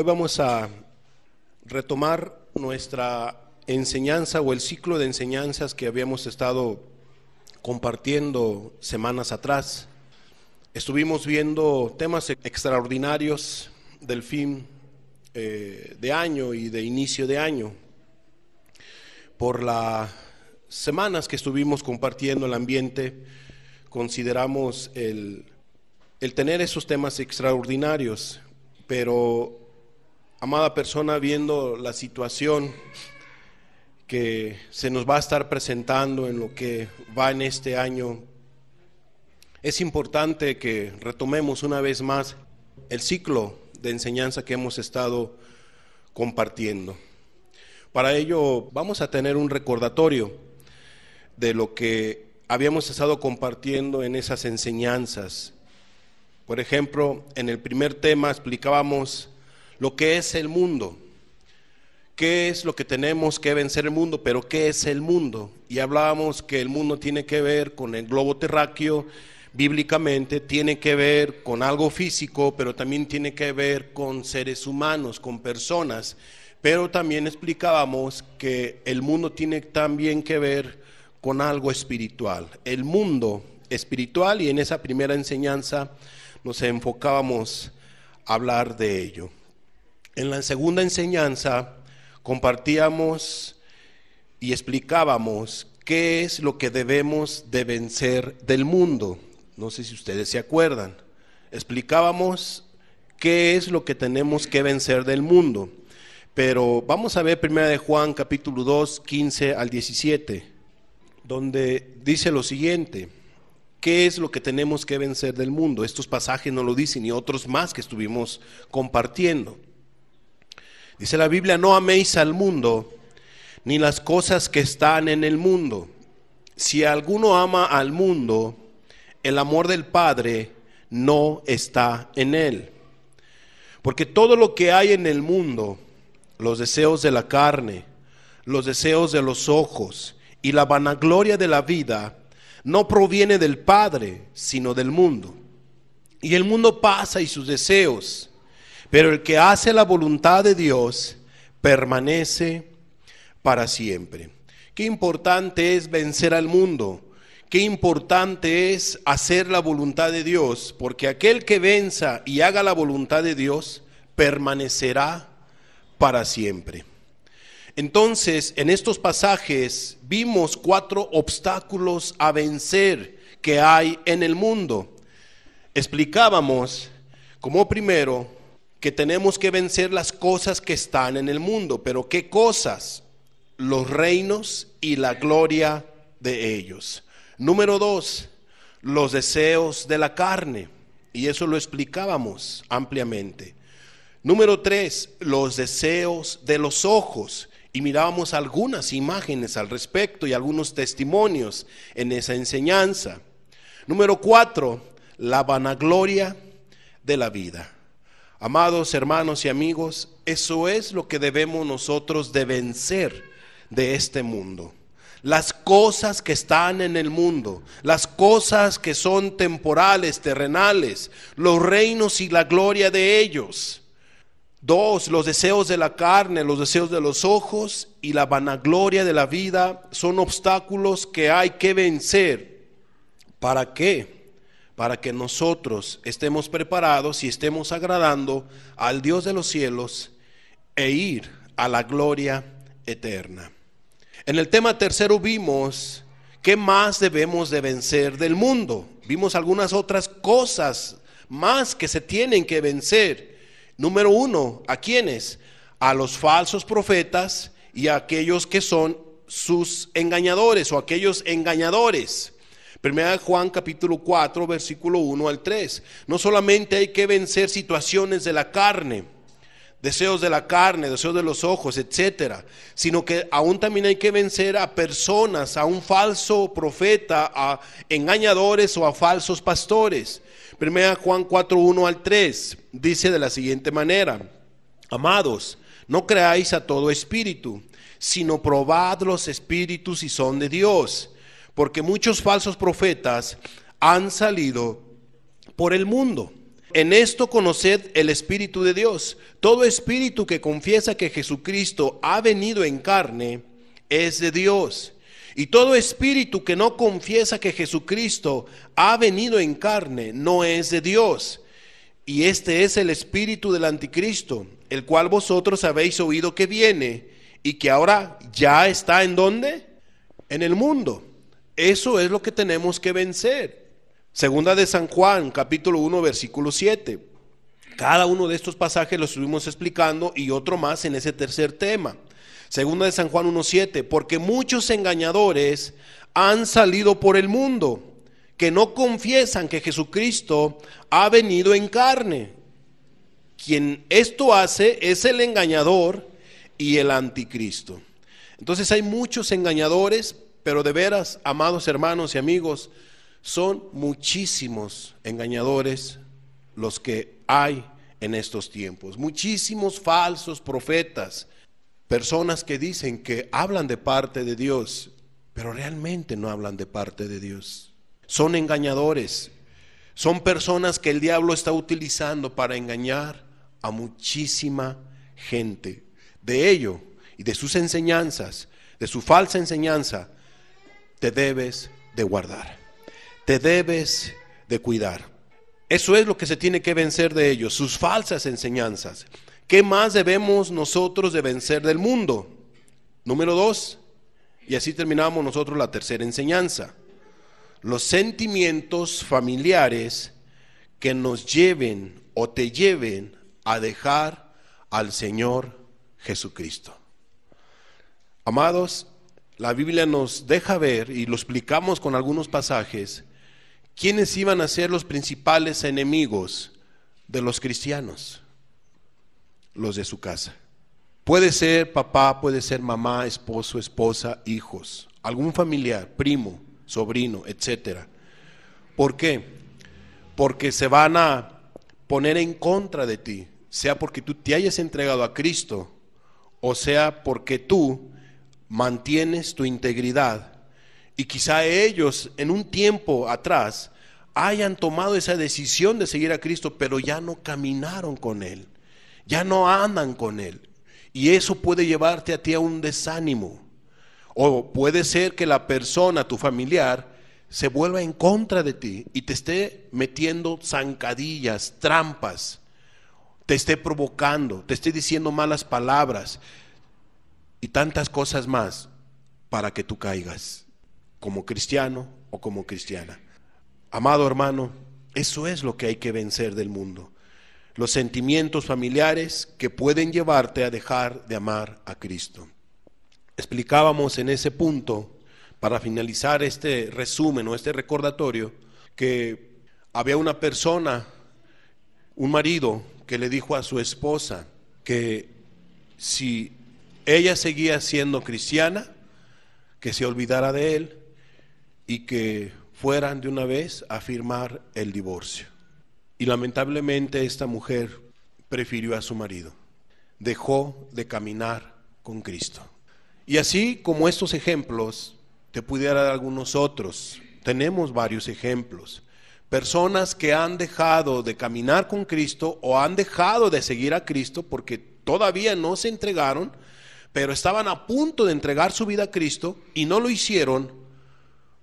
Hoy vamos a retomar nuestra enseñanza o el ciclo de enseñanzas que habíamos estado compartiendo semanas atrás. Estuvimos viendo temas extraordinarios del fin eh, de año y de inicio de año. Por las semanas que estuvimos compartiendo el ambiente, consideramos el, el tener esos temas extraordinarios, pero amada persona, viendo la situación que se nos va a estar presentando en lo que va en este año, es importante que retomemos una vez más el ciclo de enseñanza que hemos estado compartiendo. Para ello vamos a tener un recordatorio de lo que habíamos estado compartiendo en esas enseñanzas. Por ejemplo, en el primer tema explicábamos lo que es el mundo. ¿Qué es lo que tenemos que vencer el mundo? Pero ¿qué es el mundo? Y hablábamos que el mundo tiene que ver con el globo terráqueo, bíblicamente, tiene que ver con algo físico, pero también tiene que ver con seres humanos, con personas. Pero también explicábamos que el mundo tiene también que ver con algo espiritual. El mundo espiritual y en esa primera enseñanza nos enfocábamos a hablar de ello. En la segunda enseñanza compartíamos y explicábamos qué es lo que debemos de vencer del mundo. No sé si ustedes se acuerdan. Explicábamos qué es lo que tenemos que vencer del mundo. Pero vamos a ver 1 de Juan capítulo 2, 15 al 17, donde dice lo siguiente, ¿qué es lo que tenemos que vencer del mundo? Estos pasajes no lo dicen y otros más que estuvimos compartiendo. Dice la Biblia, no améis al mundo ni las cosas que están en el mundo. Si alguno ama al mundo, el amor del Padre no está en él. Porque todo lo que hay en el mundo, los deseos de la carne, los deseos de los ojos y la vanagloria de la vida, no proviene del Padre, sino del mundo. Y el mundo pasa y sus deseos pero el que hace la voluntad de Dios permanece para siempre. Qué importante es vencer al mundo. Qué importante es hacer la voluntad de Dios, porque aquel que venza y haga la voluntad de Dios permanecerá para siempre. Entonces, en estos pasajes vimos cuatro obstáculos a vencer que hay en el mundo. Explicábamos como primero que tenemos que vencer las cosas que están en el mundo. Pero ¿qué cosas? Los reinos y la gloria de ellos. Número dos, los deseos de la carne. Y eso lo explicábamos ampliamente. Número tres, los deseos de los ojos. Y mirábamos algunas imágenes al respecto y algunos testimonios en esa enseñanza. Número cuatro, la vanagloria de la vida. Amados hermanos y amigos, eso es lo que debemos nosotros de vencer de este mundo. Las cosas que están en el mundo, las cosas que son temporales, terrenales, los reinos y la gloria de ellos. Dos, los deseos de la carne, los deseos de los ojos y la vanagloria de la vida son obstáculos que hay que vencer. ¿Para qué? para que nosotros estemos preparados y estemos agradando al Dios de los cielos e ir a la gloria eterna. En el tema tercero vimos qué más debemos de vencer del mundo. Vimos algunas otras cosas más que se tienen que vencer. Número uno, ¿a quiénes? A los falsos profetas y a aquellos que son sus engañadores o aquellos engañadores. Primera Juan capítulo 4, versículo 1 al 3. No solamente hay que vencer situaciones de la carne, deseos de la carne, deseos de los ojos, etcétera, sino que aún también hay que vencer a personas, a un falso profeta, a engañadores o a falsos pastores. Primera Juan 4, 1 al 3 dice de la siguiente manera: Amados, no creáis a todo espíritu, sino probad los espíritus si son de Dios porque muchos falsos profetas han salido por el mundo. En esto conoced el Espíritu de Dios. Todo espíritu que confiesa que Jesucristo ha venido en carne es de Dios. Y todo espíritu que no confiesa que Jesucristo ha venido en carne no es de Dios. Y este es el espíritu del anticristo, el cual vosotros habéis oído que viene y que ahora ya está en donde? En el mundo. Eso es lo que tenemos que vencer. Segunda de San Juan, capítulo 1, versículo 7. Cada uno de estos pasajes los estuvimos explicando y otro más en ese tercer tema. Segunda de San Juan 1.7, porque muchos engañadores han salido por el mundo que no confiesan que Jesucristo ha venido en carne. Quien esto hace es el engañador y el anticristo. Entonces hay muchos engañadores, pero de veras, amados hermanos y amigos, son muchísimos engañadores los que hay en estos tiempos. Muchísimos falsos profetas, personas que dicen que hablan de parte de Dios, pero realmente no hablan de parte de Dios. Son engañadores, son personas que el diablo está utilizando para engañar a muchísima gente. De ello y de sus enseñanzas, de su falsa enseñanza, te debes de guardar, te debes de cuidar. Eso es lo que se tiene que vencer de ellos, sus falsas enseñanzas. ¿Qué más debemos nosotros de vencer del mundo? Número dos, y así terminamos nosotros la tercera enseñanza, los sentimientos familiares que nos lleven o te lleven a dejar al Señor Jesucristo. Amados, la Biblia nos deja ver, y lo explicamos con algunos pasajes, quiénes iban a ser los principales enemigos de los cristianos, los de su casa. Puede ser papá, puede ser mamá, esposo, esposa, hijos, algún familiar, primo, sobrino, etc. ¿Por qué? Porque se van a poner en contra de ti, sea porque tú te hayas entregado a Cristo o sea porque tú mantienes tu integridad. Y quizá ellos en un tiempo atrás hayan tomado esa decisión de seguir a Cristo, pero ya no caminaron con Él, ya no andan con Él. Y eso puede llevarte a ti a un desánimo. O puede ser que la persona, tu familiar, se vuelva en contra de ti y te esté metiendo zancadillas, trampas, te esté provocando, te esté diciendo malas palabras, y tantas cosas más para que tú caigas como cristiano o como cristiana. Amado hermano, eso es lo que hay que vencer del mundo. Los sentimientos familiares que pueden llevarte a dejar de amar a Cristo. Explicábamos en ese punto, para finalizar este resumen o este recordatorio, que había una persona, un marido, que le dijo a su esposa que si ella seguía siendo cristiana, que se olvidara de él y que fueran de una vez a firmar el divorcio. Y lamentablemente esta mujer prefirió a su marido, dejó de caminar con Cristo. Y así como estos ejemplos, te pudiera dar algunos otros, tenemos varios ejemplos. Personas que han dejado de caminar con Cristo o han dejado de seguir a Cristo porque todavía no se entregaron, pero estaban a punto de entregar su vida a Cristo y no lo hicieron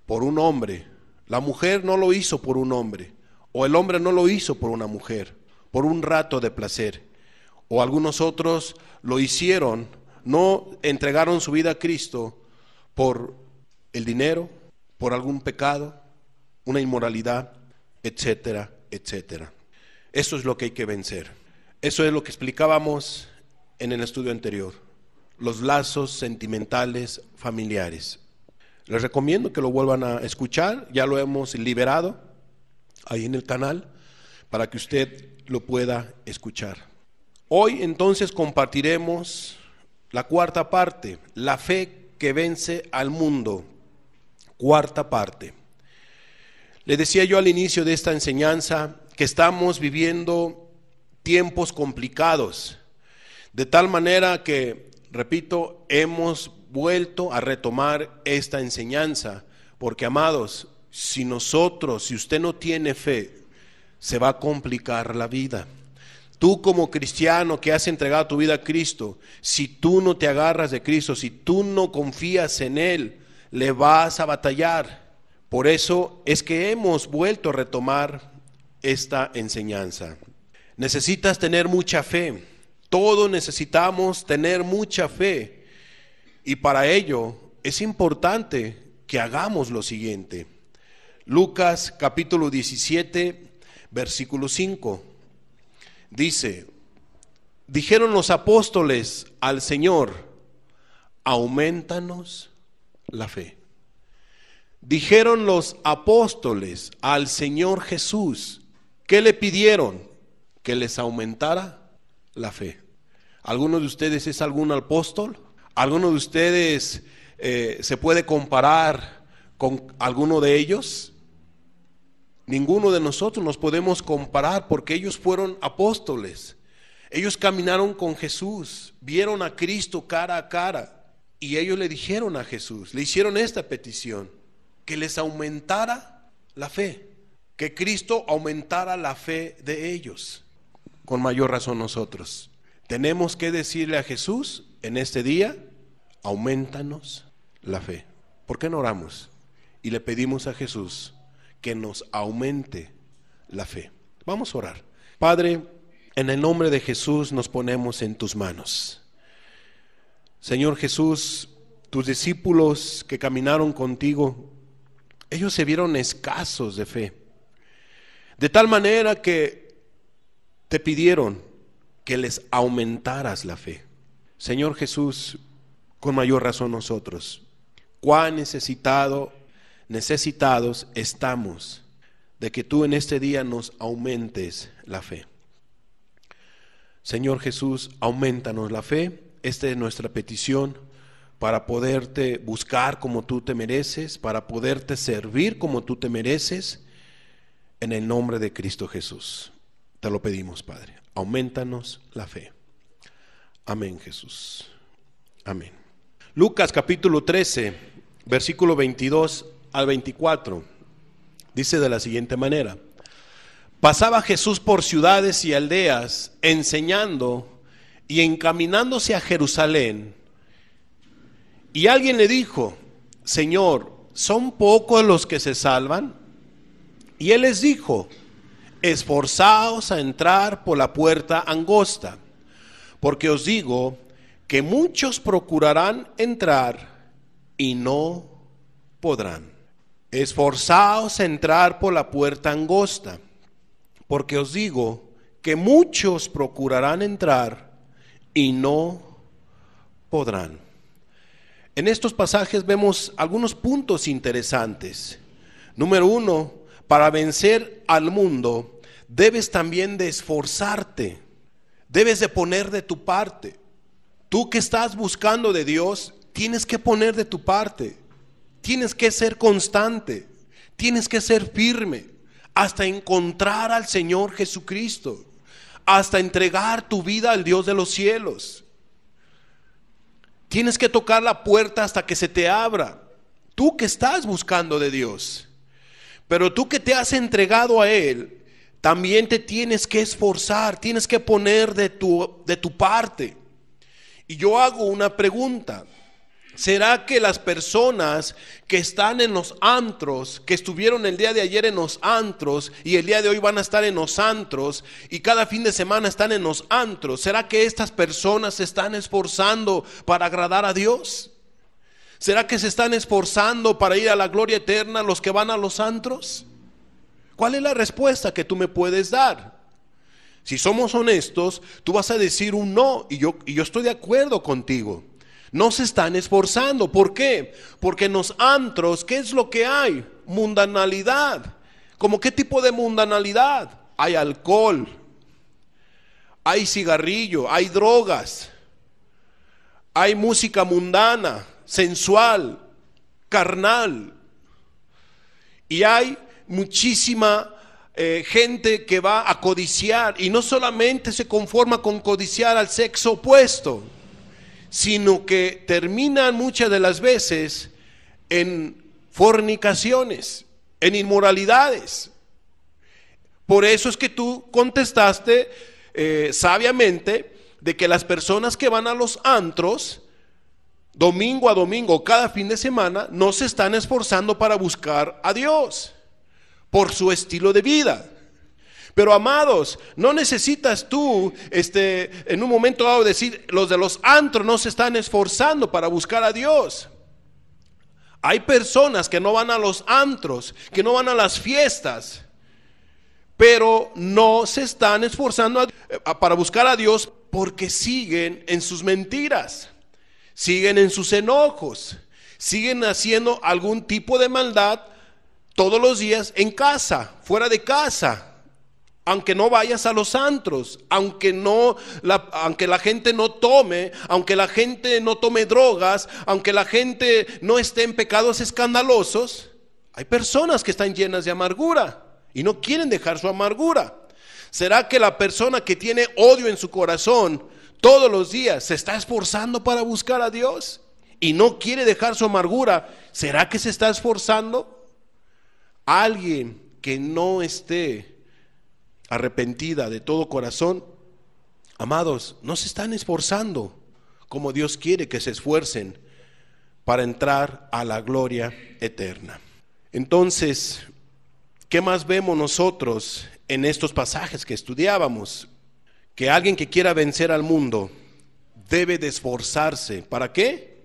por un hombre. La mujer no lo hizo por un hombre, o el hombre no lo hizo por una mujer, por un rato de placer. O algunos otros lo hicieron, no entregaron su vida a Cristo por el dinero, por algún pecado, una inmoralidad, etcétera, etcétera. Eso es lo que hay que vencer. Eso es lo que explicábamos en el estudio anterior los lazos sentimentales familiares. Les recomiendo que lo vuelvan a escuchar, ya lo hemos liberado ahí en el canal para que usted lo pueda escuchar. Hoy entonces compartiremos la cuarta parte, la fe que vence al mundo. Cuarta parte. Le decía yo al inicio de esta enseñanza que estamos viviendo tiempos complicados, de tal manera que repito, hemos vuelto a retomar esta enseñanza, porque amados, si nosotros, si usted no tiene fe, se va a complicar la vida. Tú como cristiano que has entregado tu vida a Cristo, si tú no te agarras de Cristo, si tú no confías en Él, le vas a batallar. Por eso es que hemos vuelto a retomar esta enseñanza. Necesitas tener mucha fe todo necesitamos tener mucha fe. Y para ello es importante que hagamos lo siguiente. Lucas capítulo 17, versículo 5. Dice, dijeron los apóstoles al Señor, aumentanos la fe. Dijeron los apóstoles al Señor Jesús, ¿qué le pidieron? Que les aumentara la fe. ¿Alguno de ustedes es algún apóstol? ¿Alguno de ustedes eh, se puede comparar con alguno de ellos? Ninguno de nosotros nos podemos comparar porque ellos fueron apóstoles. Ellos caminaron con Jesús, vieron a Cristo cara a cara y ellos le dijeron a Jesús, le hicieron esta petición, que les aumentara la fe, que Cristo aumentara la fe de ellos. Con mayor razón nosotros. Tenemos que decirle a Jesús en este día, aumentanos la fe. ¿Por qué no oramos? Y le pedimos a Jesús que nos aumente la fe. Vamos a orar. Padre, en el nombre de Jesús nos ponemos en tus manos. Señor Jesús, tus discípulos que caminaron contigo, ellos se vieron escasos de fe. De tal manera que te pidieron que les aumentaras la fe. Señor Jesús, con mayor razón nosotros, cuán necesitado, necesitados estamos de que tú en este día nos aumentes la fe. Señor Jesús, aumentanos la fe. Esta es nuestra petición para poderte buscar como tú te mereces, para poderte servir como tú te mereces, en el nombre de Cristo Jesús. Te lo pedimos, Padre aumentanos la fe. Amén, Jesús. Amén. Lucas capítulo 13, versículo 22 al 24, dice de la siguiente manera. Pasaba Jesús por ciudades y aldeas, enseñando y encaminándose a Jerusalén. Y alguien le dijo, Señor, ¿son pocos los que se salvan? Y él les dijo, esforzaos a entrar por la puerta angosta, porque os digo que muchos procurarán entrar y no podrán. Esforzaos a entrar por la puerta angosta, porque os digo que muchos procurarán entrar y no podrán. En estos pasajes vemos algunos puntos interesantes. Número uno, para vencer al mundo, debes también de esforzarte, debes de poner de tu parte. Tú que estás buscando de Dios, tienes que poner de tu parte, tienes que ser constante, tienes que ser firme hasta encontrar al Señor Jesucristo, hasta entregar tu vida al Dios de los cielos. Tienes que tocar la puerta hasta que se te abra. Tú que estás buscando de Dios. Pero tú que te has entregado a Él, también te tienes que esforzar, tienes que poner de tu, de tu parte. Y yo hago una pregunta. ¿Será que las personas que están en los antros, que estuvieron el día de ayer en los antros y el día de hoy van a estar en los antros y cada fin de semana están en los antros, ¿será que estas personas se están esforzando para agradar a Dios? ¿Será que se están esforzando para ir a la gloria eterna los que van a los antros? ¿Cuál es la respuesta que tú me puedes dar? Si somos honestos, tú vas a decir un no y yo, yo estoy de acuerdo contigo. No se están esforzando. ¿Por qué? Porque en los antros, ¿qué es lo que hay? Mundanalidad. ¿Cómo qué tipo de mundanalidad? Hay alcohol, hay cigarrillo, hay drogas, hay música mundana, sensual, carnal. Y hay muchísima eh, gente que va a codiciar y no solamente se conforma con codiciar al sexo opuesto, sino que terminan muchas de las veces en fornicaciones, en inmoralidades. Por eso es que tú contestaste eh, sabiamente de que las personas que van a los antros domingo a domingo, cada fin de semana, no se están esforzando para buscar a Dios por su estilo de vida. Pero amados, no necesitas tú este, en un momento dado decir, los de los antros no se están esforzando para buscar a Dios. Hay personas que no van a los antros, que no van a las fiestas, pero no se están esforzando eh, para buscar a Dios porque siguen en sus mentiras siguen en sus enojos, siguen haciendo algún tipo de maldad todos los días en casa, fuera de casa. Aunque no vayas a los antros, aunque no aunque la gente no tome, aunque la gente no tome drogas, aunque la gente no esté en pecados escandalosos, hay personas que están llenas de amargura y no quieren dejar su amargura. ¿Será que la persona que tiene odio en su corazón todos los días se está esforzando para buscar a Dios y no quiere dejar su amargura, ¿será que se está esforzando? Alguien que no esté arrepentida de todo corazón, amados, no se están esforzando como Dios quiere que se esfuercen para entrar a la gloria eterna. Entonces, ¿qué más vemos nosotros en estos pasajes que estudiábamos? que alguien que quiera vencer al mundo debe de esforzarse. ¿Para qué?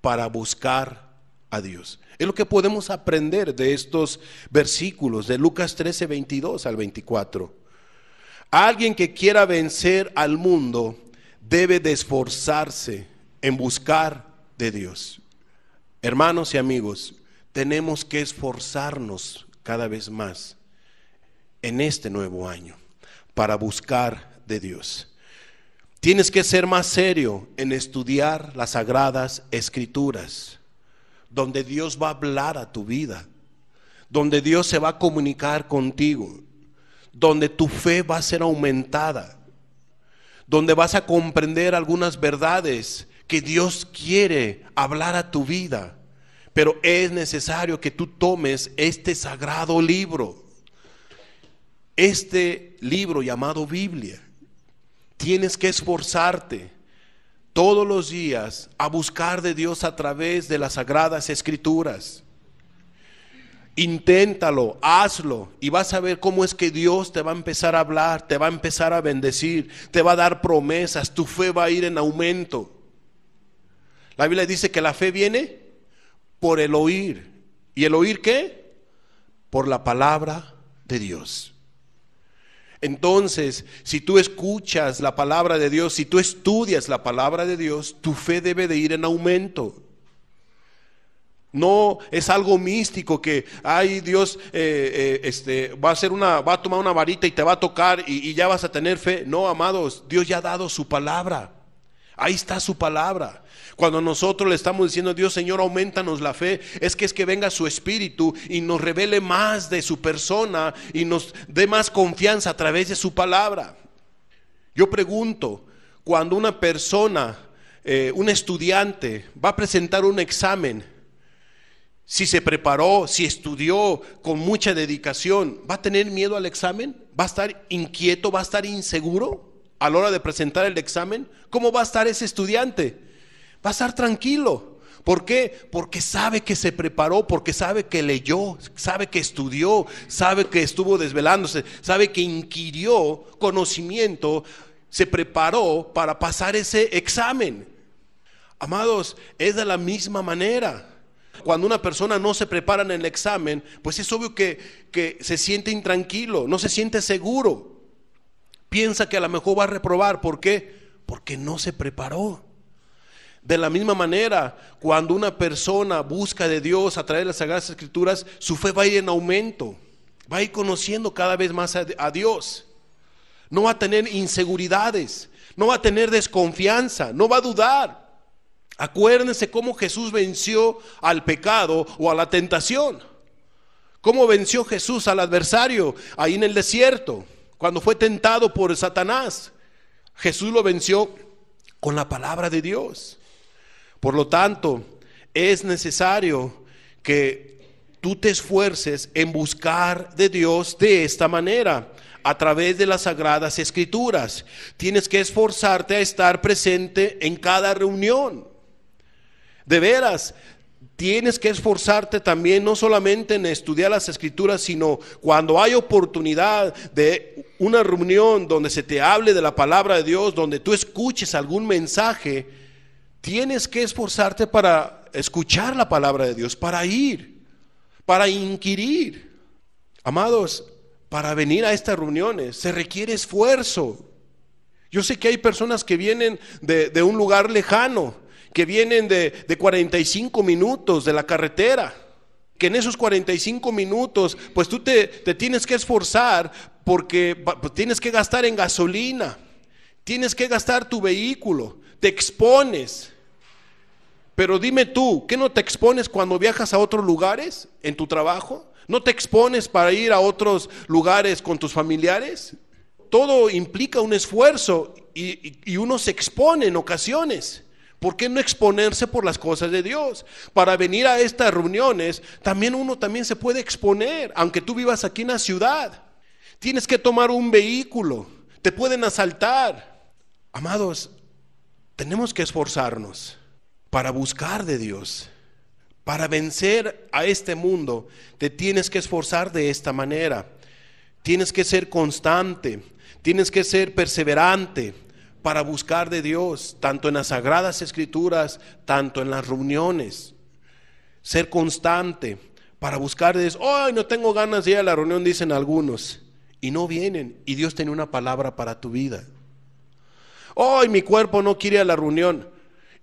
Para buscar a Dios. Es lo que podemos aprender de estos versículos de Lucas 13, 22 al 24. Alguien que quiera vencer al mundo debe de esforzarse en buscar de Dios. Hermanos y amigos, tenemos que esforzarnos cada vez más en este nuevo año para buscar de Dios. Tienes que ser más serio en estudiar las sagradas escrituras, donde Dios va a hablar a tu vida, donde Dios se va a comunicar contigo, donde tu fe va a ser aumentada, donde vas a comprender algunas verdades que Dios quiere hablar a tu vida. Pero es necesario que tú tomes este sagrado libro, este libro llamado Biblia Tienes que esforzarte todos los días a buscar de Dios a través de las sagradas escrituras. Inténtalo, hazlo y vas a ver cómo es que Dios te va a empezar a hablar, te va a empezar a bendecir, te va a dar promesas, tu fe va a ir en aumento. La Biblia dice que la fe viene por el oír. ¿Y el oír qué? Por la palabra de Dios. Entonces, si tú escuchas la palabra de Dios, si tú estudias la palabra de Dios, tu fe debe de ir en aumento. No es algo místico que, ay Dios, eh, eh, este, va a ser una, va a tomar una varita y te va a tocar y, y ya vas a tener fe. No, amados, Dios ya ha dado su palabra. Ahí está su palabra. Cuando nosotros le estamos diciendo, a Dios Señor, aumentanos la fe, es que es que venga su espíritu y nos revele más de su persona y nos dé más confianza a través de su palabra. Yo pregunto, cuando una persona, eh, un estudiante, va a presentar un examen, si se preparó, si estudió con mucha dedicación, ¿va a tener miedo al examen? ¿Va a estar inquieto? ¿Va a estar inseguro? a la hora de presentar el examen, ¿cómo va a estar ese estudiante? Va a estar tranquilo. ¿Por qué? Porque sabe que se preparó, porque sabe que leyó, sabe que estudió, sabe que estuvo desvelándose, sabe que inquirió conocimiento, se preparó para pasar ese examen. Amados, es de la misma manera. Cuando una persona no se prepara en el examen, pues es obvio que, que se siente intranquilo, no se siente seguro piensa que a lo mejor va a reprobar. ¿Por qué? Porque no se preparó. De la misma manera, cuando una persona busca de Dios a través de las Sagradas Escrituras, su fe va a ir en aumento, va a ir conociendo cada vez más a, Dios. No va a tener inseguridades, no va a tener desconfianza, no va a dudar. Acuérdense cómo Jesús venció al pecado o a la tentación. ¿Cómo venció Jesús al adversario ahí en el desierto? cuando fue tentado por Satanás. Jesús lo venció con la palabra de Dios. Por lo tanto, es necesario que tú te esfuerces en buscar de Dios de esta manera, a través de las sagradas escrituras. Tienes que esforzarte a estar presente en cada reunión. De veras, Tienes que esforzarte también no solamente en estudiar las escrituras, sino cuando hay oportunidad de una reunión donde se te hable de la palabra de Dios, donde tú escuches algún mensaje, tienes que esforzarte para escuchar la palabra de Dios, para ir, para inquirir. Amados, para venir a estas reuniones se requiere esfuerzo. Yo sé que hay personas que vienen de, un lugar lejano que vienen de, de 45 minutos de la carretera, que en esos 45 minutos, pues tú te, tienes que esforzar porque pues tienes que gastar en gasolina, tienes que gastar tu vehículo, te expones. Pero dime tú, ¿qué no te expones cuando viajas a otros lugares en tu trabajo? ¿No te expones para ir a otros lugares con tus familiares? Todo implica un esfuerzo y, y uno se expone en ocasiones. ¿Por qué no exponerse por las cosas de Dios? Para venir a estas reuniones, también uno también se puede exponer, aunque tú vivas aquí en la ciudad. Tienes que tomar un vehículo, te pueden asaltar. Amados, tenemos que esforzarnos para buscar de Dios. Para vencer a este mundo, te tienes que esforzar de esta manera. Tienes que ser constante, tienes que ser perseverante, para buscar de Dios, tanto en las sagradas escrituras, tanto en las reuniones. Ser constante para buscar de Dios. Ay, no tengo ganas de ir a la reunión, dicen algunos. Y no vienen. Y Dios tiene una palabra para tu vida. Ay, mi cuerpo no quiere ir a la reunión.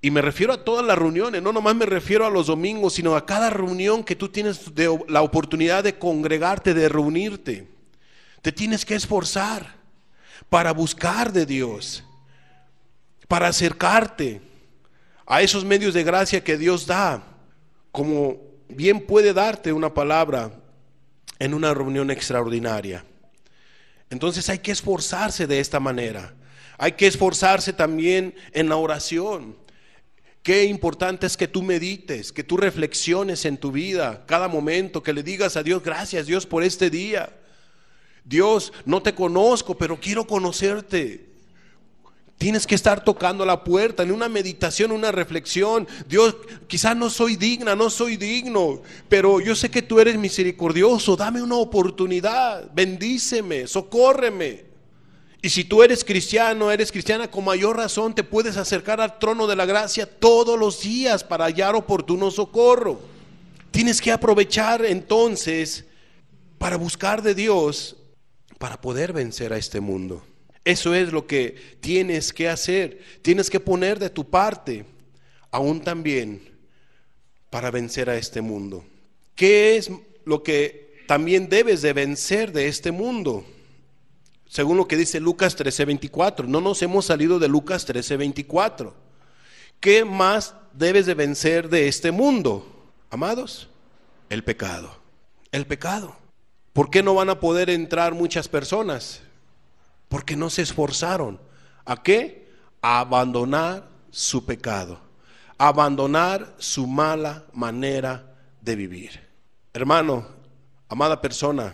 Y me refiero a todas las reuniones, no nomás me refiero a los domingos, sino a cada reunión que tú tienes de, la oportunidad de congregarte, de reunirte. Te tienes que esforzar para buscar de Dios para acercarte a esos medios de gracia que Dios da, como bien puede darte una palabra en una reunión extraordinaria. Entonces hay que esforzarse de esta manera. Hay que esforzarse también en la oración. Qué importante es que tú medites, que tú reflexiones en tu vida, cada momento, que le digas a Dios, gracias Dios por este día. Dios, no te conozco, pero quiero conocerte. Tienes que estar tocando la puerta en una meditación, una reflexión. Dios, quizás no soy digna, no soy digno, pero yo sé que tú eres misericordioso. Dame una oportunidad, bendíceme, socórreme. Y si tú eres cristiano, eres cristiana, con mayor razón te puedes acercar al trono de la gracia todos los días para hallar oportuno socorro. Tienes que aprovechar entonces para buscar de Dios para poder vencer a este mundo. Eso es lo que tienes que hacer. Tienes que poner de tu parte, aún también, para vencer a este mundo. ¿Qué es lo que también debes de vencer de este mundo? Según lo que dice Lucas 13:24. No nos hemos salido de Lucas 13:24. ¿Qué más debes de vencer de este mundo? Amados, el pecado. El pecado. ¿Por qué no van a poder entrar muchas personas? porque no se esforzaron. ¿A qué? A abandonar su pecado, abandonar su mala manera de vivir. Hermano, amada persona,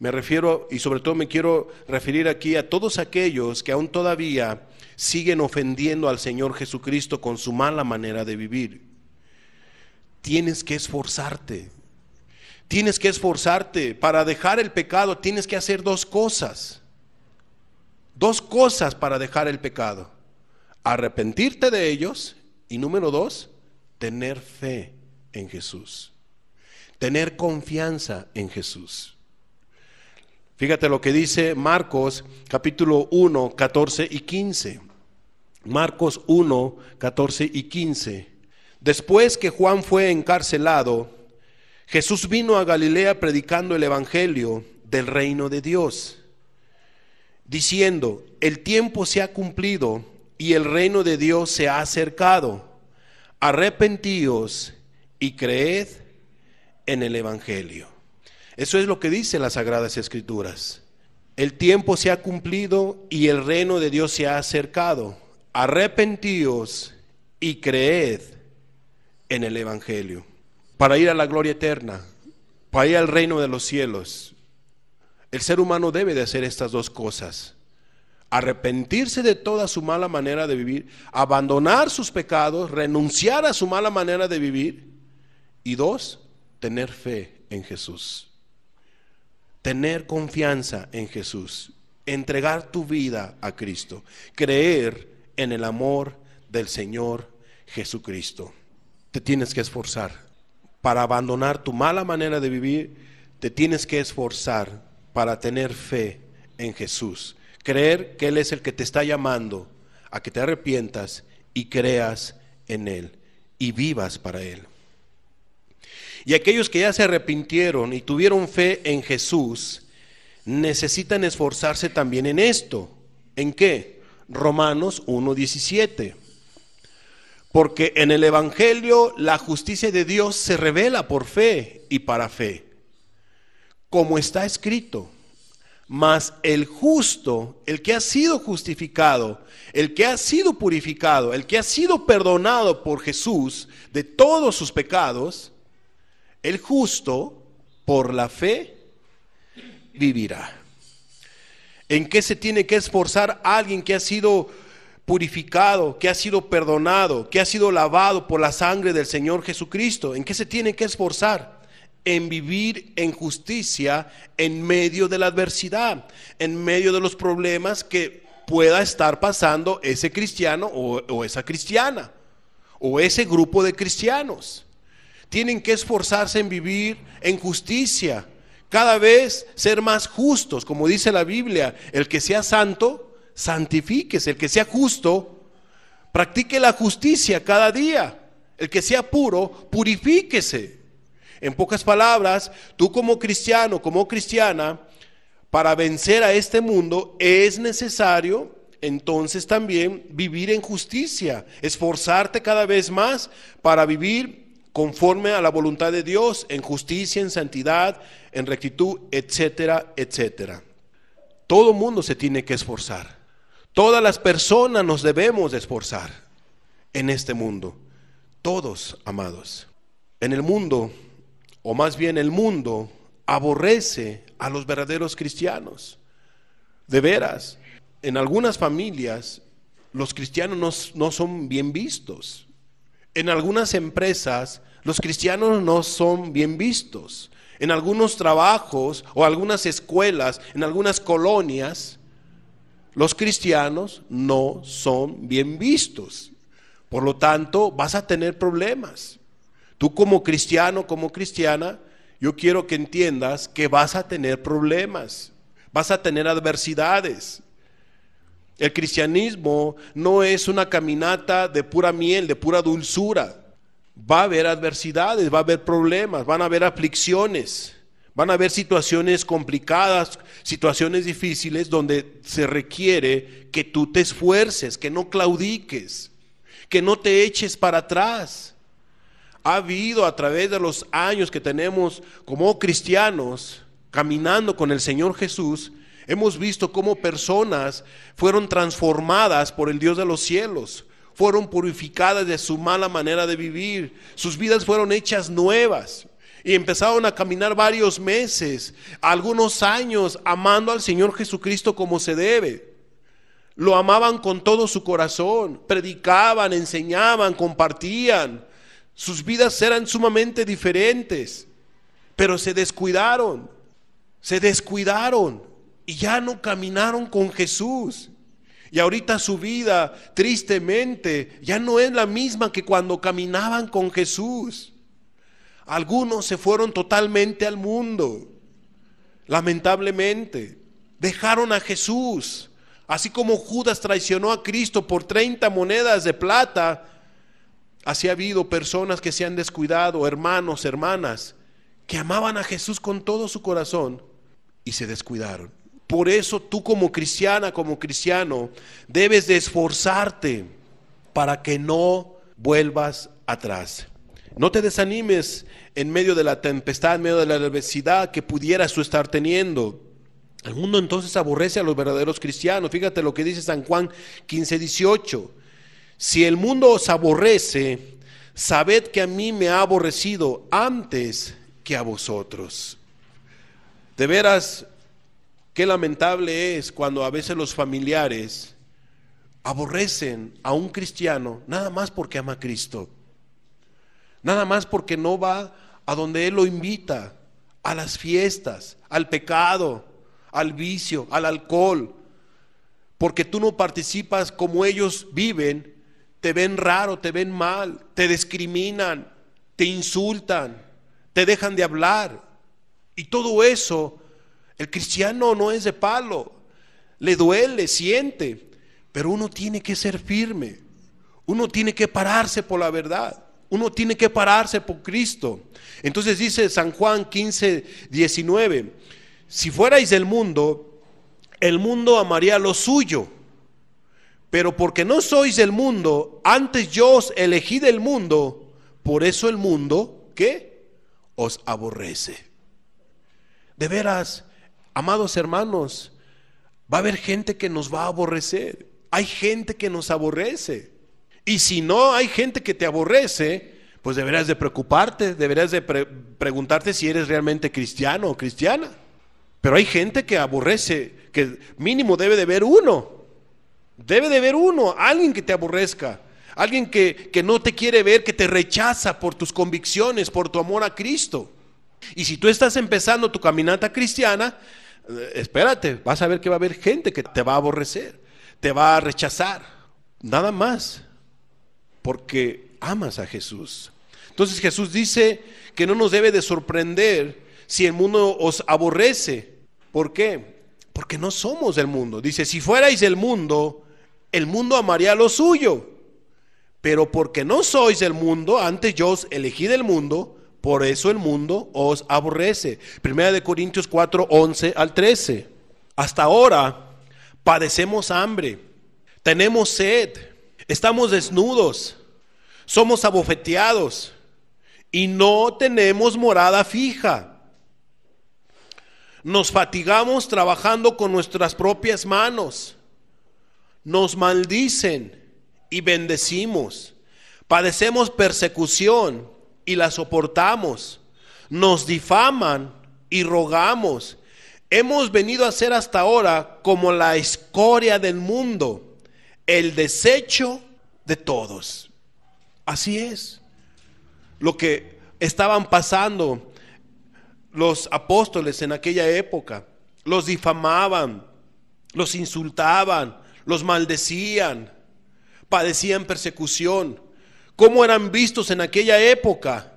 me refiero y sobre todo me quiero referir aquí a todos aquellos que aún todavía siguen ofendiendo al Señor Jesucristo con su mala manera de vivir. Tienes que esforzarte. Tienes que esforzarte para dejar el pecado. Tienes que hacer dos cosas dos cosas para dejar el pecado. Arrepentirte de ellos y número dos, tener fe en Jesús. Tener confianza en Jesús. Fíjate lo que dice Marcos capítulo 1, 14 y 15. Marcos 1, 14 y 15. Después que Juan fue encarcelado, Jesús vino a Galilea predicando el Evangelio del reino de Dios diciendo, el tiempo se ha cumplido y el reino de Dios se ha acercado. Arrepentíos y creed en el Evangelio. Eso es lo que dice las Sagradas Escrituras. El tiempo se ha cumplido y el reino de Dios se ha acercado. Arrepentíos y creed en el Evangelio para ir a la gloria eterna, para ir al reino de los cielos. El ser humano debe de hacer estas dos cosas. Arrepentirse de toda su mala manera de vivir, abandonar sus pecados, renunciar a su mala manera de vivir. Y dos, tener fe en Jesús. Tener confianza en Jesús. Entregar tu vida a Cristo. Creer en el amor del Señor Jesucristo. Te tienes que esforzar. Para abandonar tu mala manera de vivir, te tienes que esforzar para tener fe en Jesús. Creer que Él es el que te está llamando a que te arrepientas y creas en Él y vivas para Él. Y aquellos que ya se arrepintieron y tuvieron fe en Jesús, necesitan esforzarse también en esto. ¿En qué? Romanos 1.17. Porque en el Evangelio la justicia de Dios se revela por fe y para fe como está escrito. Mas el justo, el que ha sido justificado, el que ha sido purificado, el que ha sido perdonado por Jesús de todos sus pecados, el justo por la fe vivirá. ¿En qué se tiene que esforzar alguien que ha sido purificado, que ha sido perdonado, que ha sido lavado por la sangre del Señor Jesucristo? ¿En qué se tiene que esforzar? en vivir en justicia en medio de la adversidad, en medio de los problemas que pueda estar pasando ese cristiano o, esa cristiana o ese grupo de cristianos. Tienen que esforzarse en vivir en justicia, cada vez ser más justos, como dice la Biblia, el que sea santo, santifíquese, el que sea justo, practique la justicia cada día, el que sea puro, purifíquese. En pocas palabras, tú como cristiano, como cristiana, para vencer a este mundo es necesario entonces también vivir en justicia, esforzarte cada vez más para vivir conforme a la voluntad de Dios, en justicia, en santidad, en rectitud, etcétera, etcétera. Todo mundo se tiene que esforzar. Todas las personas nos debemos esforzar en este mundo. Todos, amados. En el mundo o más bien el mundo, aborrece a los verdaderos cristianos. De veras, en algunas familias los cristianos no, no, son bien vistos. En algunas empresas los cristianos no son bien vistos. En algunos trabajos o algunas escuelas, en algunas colonias, los cristianos no son bien vistos. Por lo tanto, vas a tener problemas. Tú como cristiano, como cristiana, yo quiero que entiendas que vas a tener problemas, vas a tener adversidades. El cristianismo no es una caminata de pura miel, de pura dulzura. Va a haber adversidades, va a haber problemas, van a haber aflicciones, van a haber situaciones complicadas, situaciones difíciles donde se requiere que tú te esfuerces, que no claudiques, que no te eches para atrás ha habido a través de los años que tenemos como cristianos caminando con el Señor Jesús, hemos visto cómo personas fueron transformadas por el Dios de los cielos, fueron purificadas de su mala manera de vivir, sus vidas fueron hechas nuevas. Y empezaron a caminar varios meses, algunos años, amando al Señor Jesucristo como se debe. Lo amaban con todo su corazón, predicaban, enseñaban, compartían, sus vidas eran sumamente diferentes, pero se descuidaron, se descuidaron y ya no caminaron con Jesús. Y ahorita su vida, tristemente, ya no es la misma que cuando caminaban con Jesús. Algunos se fueron totalmente al mundo, lamentablemente. Dejaron a Jesús. Así como Judas traicionó a Cristo por 30 monedas de plata, Así ha habido personas que se han descuidado, hermanos, hermanas, que amaban a Jesús con todo su corazón y se descuidaron. Por eso tú como cristiana, como cristiano, debes de esforzarte para que no vuelvas atrás. No te desanimes en medio de la tempestad, en medio de la adversidad que pudieras tú estar teniendo. El mundo entonces aborrece a los verdaderos cristianos. Fíjate lo que dice San Juan 15, 18. Si el mundo os aborrece, sabed que a mí me ha aborrecido antes que a vosotros. De veras, qué lamentable es cuando a veces los familiares aborrecen a un cristiano nada más porque ama a Cristo, nada más porque no va a donde Él lo invita, a las fiestas, al pecado, al vicio, al alcohol, porque tú no participas como ellos viven te ven raro, te ven mal, te discriminan, te insultan, te dejan de hablar. Y todo eso, el cristiano no es de palo, le duele, siente, pero uno tiene que ser firme, uno tiene que pararse por la verdad. Uno tiene que pararse por Cristo. Entonces dice San Juan 15, 19, si fuerais del mundo, el mundo amaría lo suyo. Pero porque no sois del mundo, antes yo os elegí del mundo, por eso el mundo, ¿qué? Os aborrece. De veras, amados hermanos, va a haber gente que nos va a aborrecer. Hay gente que nos aborrece. Y si no hay gente que te aborrece, pues deberás de preocuparte, deberás de preguntarte si eres realmente cristiano o cristiana. Pero hay gente que aborrece, que mínimo debe de ver uno. Debe de ver uno, alguien que te aborrezca, alguien que, que no te quiere ver, que te rechaza por tus convicciones, por tu amor a Cristo. Y si tú estás empezando tu caminata cristiana, eh, espérate, vas a ver que va a haber gente que te va a aborrecer, te va a rechazar, nada más, porque amas a Jesús. Entonces Jesús dice que no nos debe de sorprender si el mundo os aborrece. ¿Por qué? Porque no somos del mundo. Dice, si fuerais del mundo, el mundo amaría lo suyo. Pero porque no sois del mundo, antes yo os elegí del mundo, por eso el mundo os aborrece. Primera de Corintios 4, 11 al 13. Hasta ahora padecemos hambre, tenemos sed, estamos desnudos, somos abofeteados y no tenemos morada fija. Nos fatigamos trabajando con nuestras propias manos nos maldicen y bendecimos. Padecemos persecución y la soportamos. Nos difaman y rogamos. Hemos venido a ser hasta ahora como la escoria del mundo, el desecho de todos. Así es lo que estaban pasando los apóstoles en aquella época. Los difamaban, los insultaban, los maldecían, padecían persecución. ¿Cómo eran vistos en aquella época?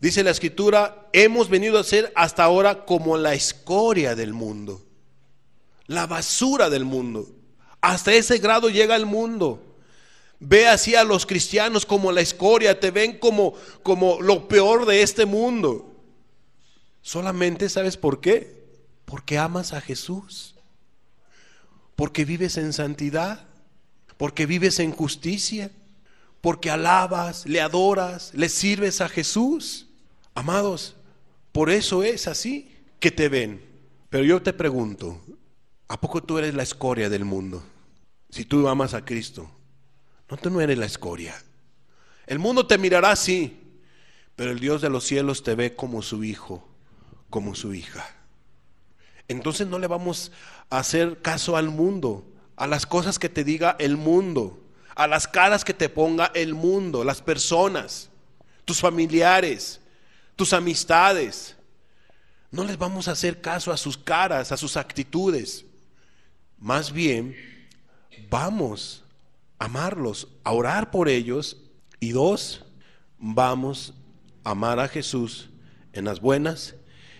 Dice la escritura, hemos venido a ser hasta ahora como la escoria del mundo, la basura del mundo. Hasta ese grado llega el mundo. Ve así a los cristianos como la escoria, te ven como, como lo peor de este mundo. Solamente sabes por qué, porque amas a Jesús porque vives en santidad, porque vives en justicia, porque alabas, le adoras, le sirves a Jesús. Amados, por eso es así que te ven. Pero yo te pregunto, ¿a poco tú eres la escoria del mundo? Si tú amas a Cristo, no, tú no eres la escoria. El mundo te mirará así, pero el Dios de los cielos te ve como su hijo, como su hija entonces no le vamos a hacer caso al mundo, a las cosas que te diga el mundo, a las caras que te ponga el mundo, las personas, tus familiares, tus amistades. No les vamos a hacer caso a sus caras, a sus actitudes. Más bien, vamos a amarlos, a orar por ellos. Y dos, vamos a amar a Jesús en las buenas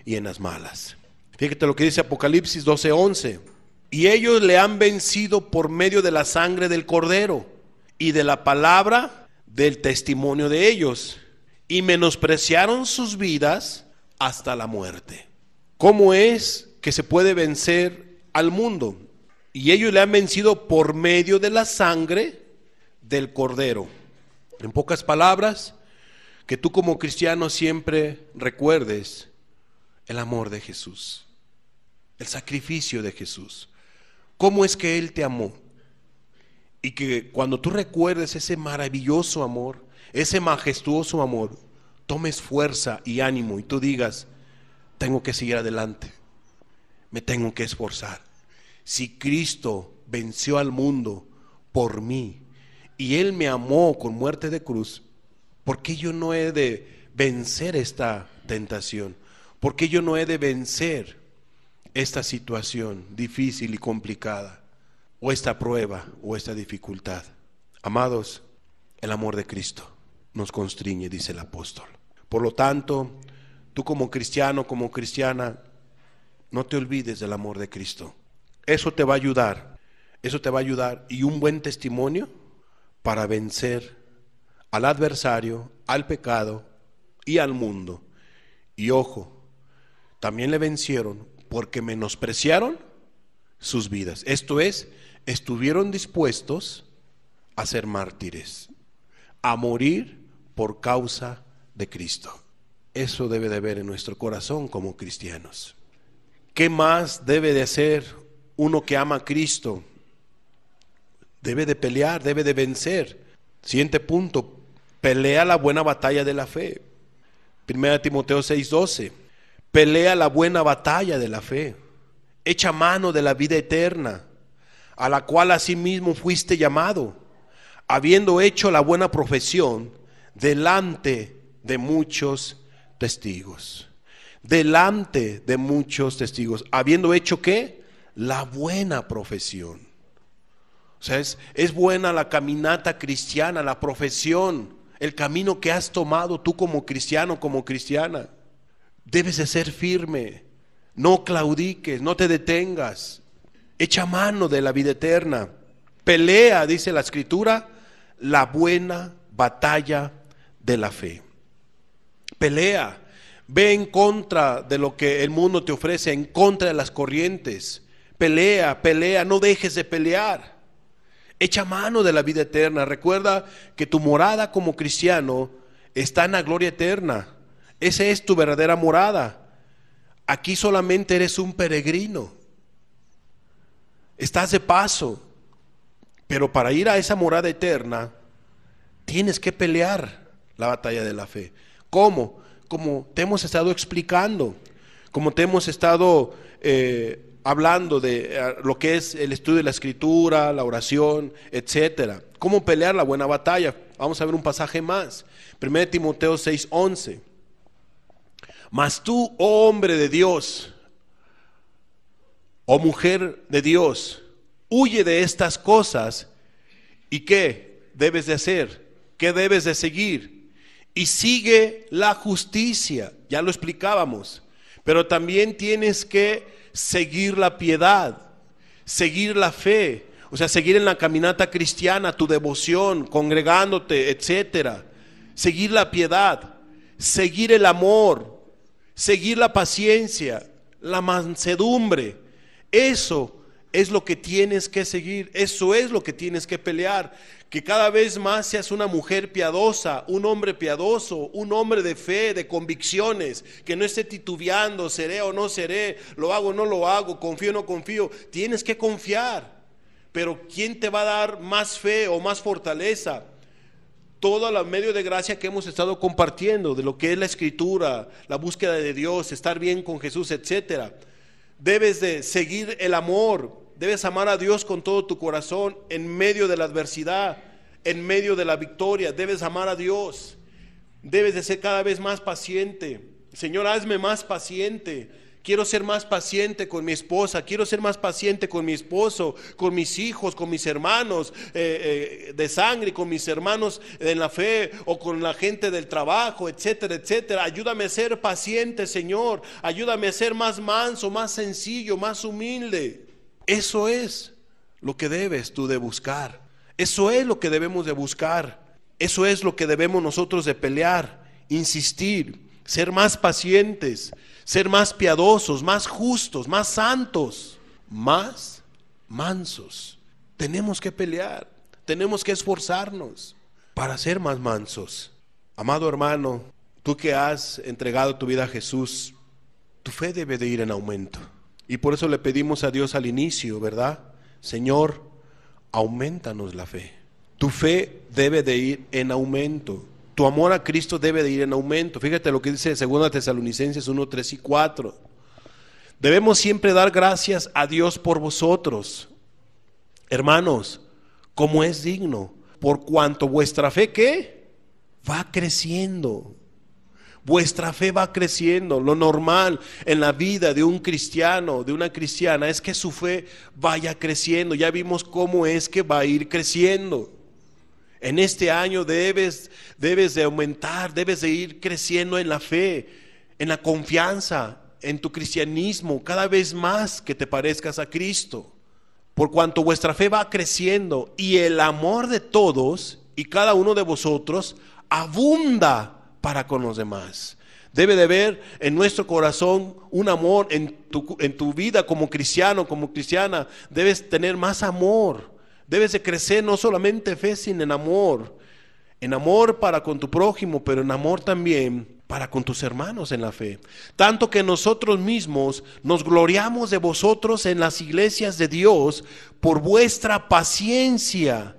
y en las malas. Fíjate lo que dice Apocalipsis 12:11. Y ellos le han vencido por medio de la sangre del cordero y de la palabra del testimonio de ellos. Y menospreciaron sus vidas hasta la muerte. ¿Cómo es que se puede vencer al mundo? Y ellos le han vencido por medio de la sangre del cordero. En pocas palabras, que tú como cristiano siempre recuerdes el amor de Jesús el sacrificio de Jesús. ¿Cómo es que Él te amó? Y que cuando tú recuerdes ese maravilloso amor, ese majestuoso amor, tomes fuerza y ánimo y tú digas, tengo que seguir adelante, me tengo que esforzar. Si Cristo venció al mundo por mí y Él me amó con muerte de cruz, ¿por qué yo no he de vencer esta tentación? ¿Por qué yo no he de vencer esta situación difícil y complicada, o esta prueba, o esta dificultad. Amados, el amor de Cristo nos constriñe, dice el apóstol. Por lo tanto, tú como cristiano, como cristiana, no te olvides del amor de Cristo. Eso te va a ayudar, eso te va a ayudar y un buen testimonio para vencer al adversario, al pecado y al mundo. Y ojo, también le vencieron porque menospreciaron sus vidas. Esto es, estuvieron dispuestos a ser mártires, a morir por causa de Cristo. Eso debe de haber en nuestro corazón como cristianos. ¿Qué más debe de hacer uno que ama a Cristo? Debe de pelear, debe de vencer. Siguiente punto, pelea la buena batalla de la fe. Primera Timoteo 6:12. Pelea la buena batalla de la fe. Echa mano de la vida eterna, a la cual asimismo fuiste llamado, habiendo hecho la buena profesión delante de muchos testigos. Delante de muchos testigos. Habiendo hecho qué? La buena profesión. O sea, es, es buena la caminata cristiana, la profesión, el camino que has tomado tú como cristiano, como cristiana. Debes de ser firme, no claudiques, no te detengas, echa mano de la vida eterna. Pelea, dice la escritura, la buena batalla de la fe. Pelea, ve en contra de lo que el mundo te ofrece, en contra de las corrientes. Pelea, pelea, no dejes de pelear. Echa mano de la vida eterna. Recuerda que tu morada como cristiano está en la gloria eterna. Esa es tu verdadera morada. Aquí solamente eres un peregrino. Estás de paso. Pero para ir a esa morada eterna, tienes que pelear la batalla de la fe. ¿Cómo? Como te hemos estado explicando, como te hemos estado eh, hablando de eh, lo que es el estudio de la escritura, la oración, etcétera. ¿Cómo pelear la buena batalla? Vamos a ver un pasaje más. 1 Timoteo 6:11. Mas tú, oh hombre de Dios, O oh mujer de Dios, huye de estas cosas. ¿Y qué debes de hacer? ¿Qué debes de seguir? Y sigue la justicia, ya lo explicábamos, pero también tienes que seguir la piedad, seguir la fe, o sea, seguir en la caminata cristiana, tu devoción, congregándote, etcétera. Seguir la piedad, seguir el amor, seguir la paciencia, la mansedumbre. Eso es lo que tienes que seguir, eso es lo que tienes que pelear. Que cada vez más seas una mujer piadosa, un hombre piadoso, un hombre de fe, de convicciones, que no esté titubeando, seré o no seré, lo hago o no lo hago, confío o no confío. Tienes que confiar, pero ¿quién te va a dar más fe o más fortaleza? todo el medio de gracia que hemos estado compartiendo, de lo que es la escritura, la búsqueda de Dios, estar bien con Jesús, etc. Debes de seguir el amor, debes amar a Dios con todo tu corazón en medio de la adversidad, en medio de la victoria, debes amar a Dios, debes de ser cada vez más paciente. Señor, hazme más paciente. Quiero ser más paciente con mi esposa, quiero ser más paciente con mi esposo, con mis hijos, con mis hermanos eh, eh, de sangre, con mis hermanos en la fe o con la gente del trabajo, etcétera, etcétera. Ayúdame a ser paciente, Señor. Ayúdame a ser más manso, más sencillo, más humilde. Eso es lo que debes tú de buscar. Eso es lo que debemos de buscar. Eso es lo que debemos nosotros de pelear, insistir ser más pacientes, ser más piadosos, más justos, más santos, más mansos. Tenemos que pelear, tenemos que esforzarnos para ser más mansos. Amado hermano, tú que has entregado tu vida a Jesús, tu fe debe de ir en aumento. Y por eso le pedimos a Dios al inicio, ¿verdad? Señor, aumentanos la fe. Tu fe debe de ir en aumento tu amor a Cristo debe de ir en aumento. Fíjate lo que dice 2 Tesalonicenses 1, 3 y 4. Debemos siempre dar gracias a Dios por vosotros, hermanos, como es digno, por cuanto vuestra fe ¿qué? va creciendo. Vuestra fe va creciendo. Lo normal en la vida de un cristiano, de una cristiana, es que su fe vaya creciendo. Ya vimos cómo es que va a ir creciendo. En este año debes, debes de aumentar, debes de ir creciendo en la fe, en la confianza, en tu cristianismo, cada vez más que te parezcas a Cristo. Por cuanto vuestra fe va creciendo y el amor de todos y cada uno de vosotros abunda para con los demás. Debe de haber en nuestro corazón un amor en tu, en tu vida como cristiano, como cristiana. Debes tener más amor Debes de crecer no solamente fe, sino en amor. En amor para con tu prójimo, pero en amor también para con tus hermanos en la fe. Tanto que nosotros mismos nos gloriamos de vosotros en las iglesias de Dios por vuestra paciencia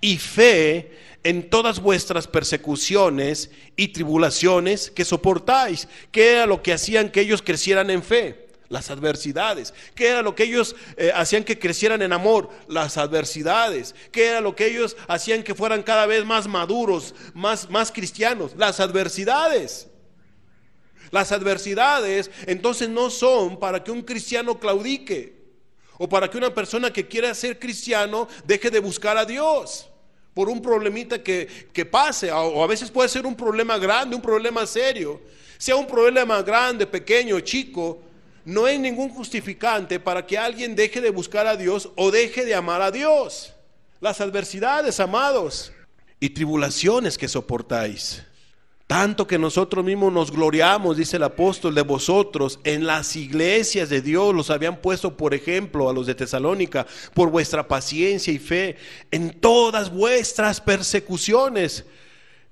y fe en todas vuestras persecuciones y tribulaciones que soportáis, que era lo que hacían que ellos crecieran en fe las adversidades. ¿Qué era lo que ellos eh, hacían que crecieran en amor? Las adversidades. ¿Qué era lo que ellos hacían que fueran cada vez más maduros, más, más cristianos? Las adversidades. Las adversidades entonces no son para que un cristiano claudique o para que una persona que quiera ser cristiano deje de buscar a Dios por un problemita que, que pase, o a veces puede ser un problema grande, un problema serio, sea un problema grande, pequeño, chico, no hay ningún justificante para que alguien deje de buscar a Dios o deje de amar a Dios. Las adversidades, amados, y tribulaciones que soportáis. Tanto que nosotros mismos nos gloriamos, dice el apóstol, de vosotros en las iglesias de Dios. Los habían puesto, por ejemplo, a los de Tesalónica, por vuestra paciencia y fe, en todas vuestras persecuciones.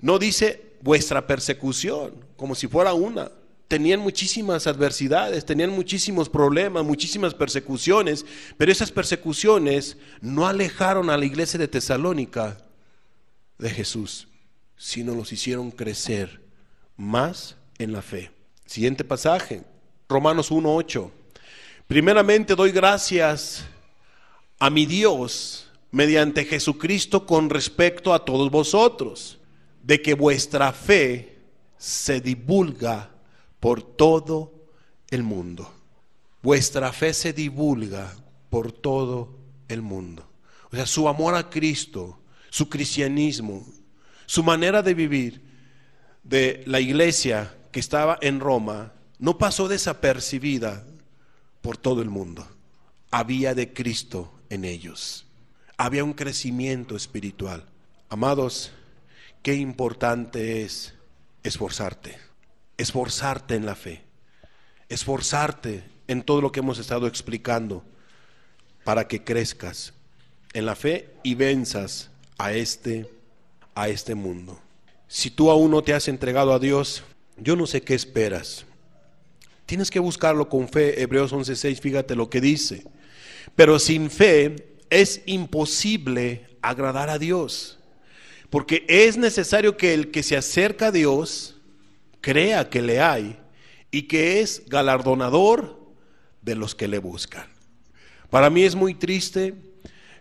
No dice vuestra persecución, como si fuera una, tenían muchísimas adversidades, tenían muchísimos problemas, muchísimas persecuciones, pero esas persecuciones no alejaron a la iglesia de Tesalónica de Jesús, sino los hicieron crecer más en la fe. Siguiente pasaje, Romanos 1.8. Primeramente doy gracias a mi Dios mediante Jesucristo con respecto a todos vosotros, de que vuestra fe se divulga por todo el mundo. Vuestra fe se divulga por todo el mundo. O sea, su amor a Cristo, su cristianismo, su manera de vivir de la iglesia que estaba en Roma no pasó desapercibida por todo el mundo. Había de Cristo en ellos. Había un crecimiento espiritual. Amados, qué importante es esforzarte esforzarte en la fe, esforzarte en todo lo que hemos estado explicando para que crezcas en la fe y venzas a este a este mundo. Si tú aún no te has entregado a Dios, yo no sé qué esperas. Tienes que buscarlo con fe. Hebreos 11:6, fíjate lo que dice. Pero sin fe es imposible agradar a Dios, porque es necesario que el que se acerca a Dios crea que le hay y que es galardonador de los que le buscan. Para mí es muy triste